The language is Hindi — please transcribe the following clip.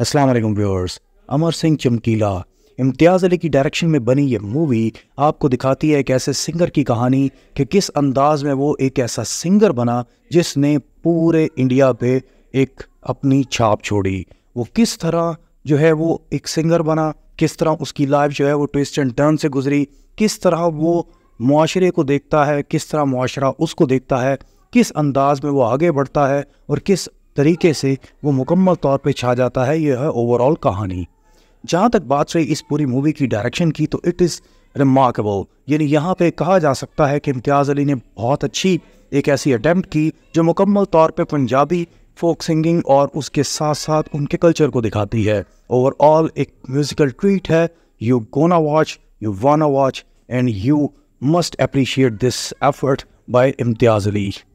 असलम व्यूअर्स अमर सिंह चमकीला इम्तियाज़ अली की डायरेक्शन में बनी ये मूवी आपको दिखाती है एक ऐसे सिंगर की कहानी कि किस अंदाज में वो एक ऐसा सिंगर बना जिसने पूरे इंडिया पे एक अपनी छाप छोड़ी वो किस तरह जो है वो एक सिंगर बना किस तरह उसकी लाइफ जो है वो ट्विस्ट एंड टर्न से गुजरी किस तरह वो माशरे को देखता है किस तरह माशरा उसको देखता है किस अंदाज में वो आगे बढ़ता है और किस तरीके से वो मुकम्मल तौर पे छा जाता है यह है ओवरऑल कहानी जहाँ तक बात रही इस पूरी मूवी की डायरेक्शन की तो इट इज़ रिमार्केबल यानी यहाँ पे कहा जा सकता है कि इम्तियाज़ अली ने बहुत अच्छी एक ऐसी अटैम्प्ट की जो मुकम्मल तौर पे पंजाबी फोक सिंगिंग और उसके साथ साथ उनके कल्चर को दिखाती है ओवरऑल एक म्यूज़िकल ट्रीट है you gonna watch you wanna watch and you must appreciate this effort by Imtiaz Ali